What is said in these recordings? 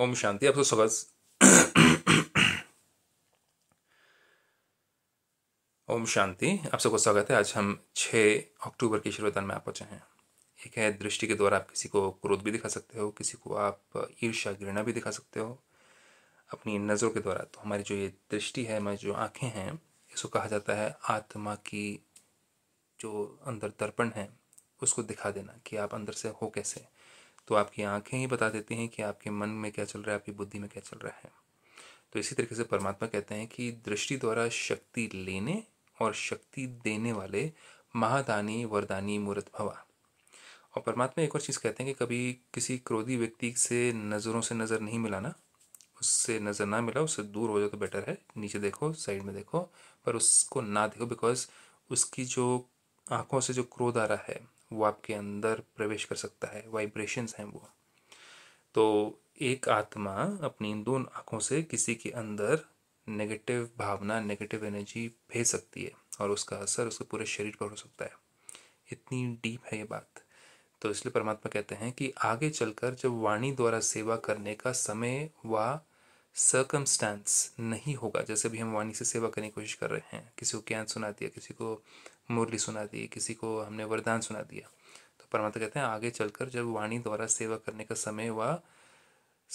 ओम शांति आप सब ओम शांति आप सबको स्वागत है आज हम 6 अक्टूबर के शुरुआत में आप पहुँचे हैं एक है दृष्टि के द्वारा आप किसी को क्रोध भी दिखा सकते हो किसी को आप ईर्ष्या घृणा भी दिखा सकते हो अपनी नज़रों के द्वारा तो हमारी जो ये दृष्टि है हमारी जो आँखें हैं इसको कहा जाता है आत्मा की जो अंदर दर्पण है उसको दिखा देना कि आप अंदर से हो कैसे तो आपकी आंखें ही बता देती हैं कि आपके मन में क्या चल रहा है आपकी बुद्धि में क्या चल रहा है तो इसी तरीके से परमात्मा कहते हैं कि दृष्टि द्वारा शक्ति लेने और शक्ति देने वाले महादानी वरदानी मूर्त भवा और परमात्मा एक और चीज़ कहते हैं कि कभी किसी क्रोधी व्यक्ति से नज़रों से नज़र नहीं मिलाना उससे नज़र ना मिला उससे दूर हो जाओ तो बेटर है नीचे देखो साइड में देखो पर उसको ना देखो बिकॉज उसकी जो आँखों से जो क्रोध आ रहा है वो आपके अंदर प्रवेश कर सकता है वाइब्रेशंस हैं वो तो एक आत्मा अपनी इन दोनों आँखों से किसी के अंदर नेगेटिव भावना नेगेटिव एनर्जी भेज सकती है और उसका असर उसके पूरे शरीर पर हो सकता है इतनी डीप है ये बात तो इसलिए परमात्मा कहते हैं कि आगे चलकर जब वाणी द्वारा सेवा करने का समय व सर्कमस्टांस नहीं होगा जैसे भी हम वाणी से सेवा करने की कोशिश कर रहे हैं किसी को ज्ञान सुना दिया किसी को मुरली सुना दी किसी को हमने वरदान सुना दिया तो परमात्मा कहते हैं आगे चलकर जब वाणी द्वारा सेवा करने का समय व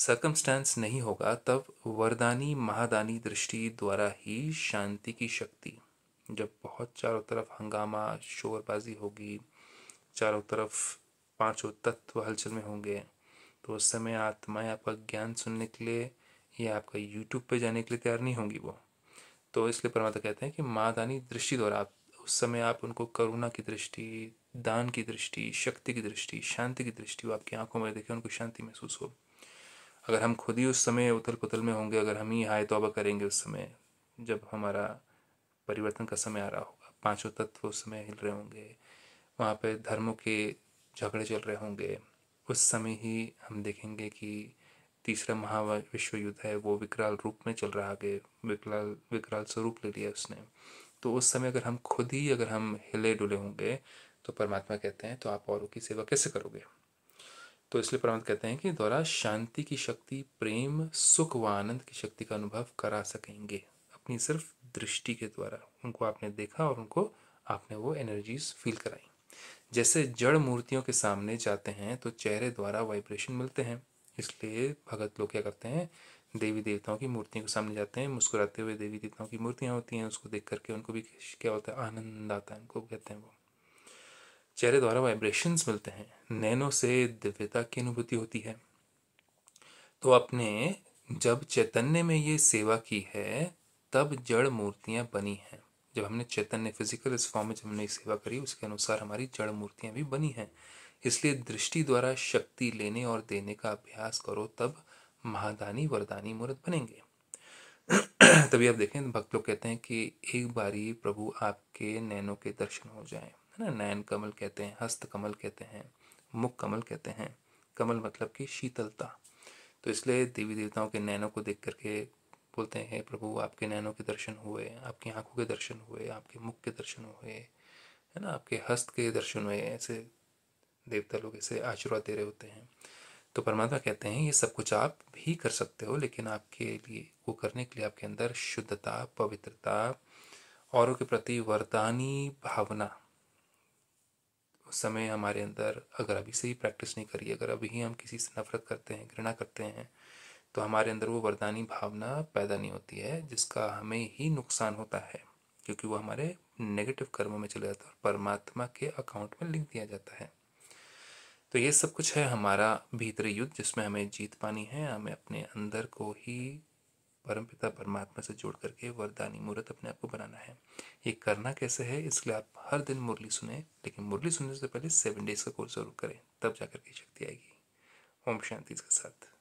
सर्कमस्टेंस नहीं होगा तब वरदानी महादानी दृष्टि द्वारा ही शांति की शक्ति जब बहुत चारों तरफ हंगामा शोरबाजी होगी चारों तरफ पांचों तत्व हलचल में होंगे तो उस समय आत्माएं आपका ज्ञान सुनने के लिए या आपका यूट्यूब पे जाने के लिए तैयार नहीं होंगी वो तो इसलिए परमात्मा कहते हैं कि माँ दानी दृष्टि द्वारा आप उस समय आप उनको करुणा की दृष्टि दान की दृष्टि शक्ति की दृष्टि शांति की दृष्टि वो आपकी आंखों में देखें उनको शांति महसूस हो अगर हम खुद ही उस समय उथल पुथल में होंगे अगर हम ही हाय तोबा करेंगे उस समय जब हमारा परिवर्तन का समय आ रहा होगा पांचों तत्व उस समय हिल रहे होंगे वहाँ पर धर्मों के झगड़े चल रहे होंगे उस समय ही हम देखेंगे कि तीसरा महा विश्व युद्ध है वो विकराल रूप में चल रहा है विकराल विकराल स्वरूप ले लिया उसने तो उस समय अगर हम खुद ही अगर हम हिले डुले होंगे तो परमात्मा कहते हैं तो आप औरों की सेवा कैसे करोगे तो इसलिए परमात्मा कहते हैं कि द्वारा शांति की शक्ति प्रेम सुख व आनंद की शक्ति का अनुभव करा सकेंगे अपनी सिर्फ दृष्टि के द्वारा उनको आपने देखा और उनको आपने वो एनर्जीज फील कराई जैसे जड़ मूर्तियों के सामने जाते हैं तो चेहरे द्वारा वाइब्रेशन मिलते हैं इसलिए भगत लोग क्या करते हैं देवी देवताओं की मूर्तियों के सामने जाते हैं मुस्कुराते हुए देवी देवताओं की मूर्तियाँ होती हैं उसको देख करके उनको भी क्या होता है आनंद आता है उनको कहते हैं वो चेहरे द्वारा वाइब्रेशंस मिलते हैं नैनों से दिव्यता की अनुभूति होती है तो अपने जब चैतन्य में ये सेवा की है तब जड़ मूर्तियाँ बनी हैं जब हमने चैतन्य फिजिकल इस फॉर्म में जब हमने सेवा करी उसके अनुसार हमारी जड़ मूर्तियाँ भी बनी हैं इसलिए दृष्टि द्वारा शक्ति लेने और देने का अभ्यास करो तब महादानी वरदानी मूर्त बनेंगे तभी आप देखें भक्त लोग कहते हैं कि एक बारी प्रभु आपके नैनों के दर्शन हो जाएं है ना नैन कमल कहते हैं हस्त कमल कहते हैं मुख कमल कहते हैं कमल मतलब कि शीतलता तो इसलिए देवी देवताओं के नैनों को देख करके बोलते हैं प्रभु आपके नैनों के दर्शन हुए आपकी आंखों के दर्शन हुए आपके मुख के दर्शन हुए है ना आपके हस्त के दर्शन हुए ऐसे देवता लोग ऐसे आशीर्वाद दे रहे होते हैं तो परमात्मा कहते हैं ये सब कुछ आप भी कर सकते हो लेकिन आपके लिए वो करने के लिए आपके अंदर शुद्धता पवित्रता औरों के प्रति वरदानी भावना उस समय हमारे अंदर अगर अभी से ही प्रैक्टिस नहीं करी अगर अभी ही हम किसी से नफरत करते हैं घृणा करते हैं तो हमारे अंदर वो वरदानी भावना पैदा नहीं होती है जिसका हमें ही नुकसान होता है क्योंकि वो हमारे नेगेटिव कर्मों में चले जाता है और परमात्मा के अकाउंट में लिख दिया जाता है तो ये सब कुछ है हमारा भीतरी युद्ध जिसमें हमें जीत पानी है हमें अपने अंदर को ही परमपिता परमात्मा से जोड़ करके वरदानी मूर्त अपने आप को बनाना है ये करना कैसे है इसलिए आप हर दिन मुरली सुने लेकिन मुरली सुनने से पहले सेवन डेज का कोर्स जरूर करें तब जा करके शक्ति आएगी ओम शांति इसके साथ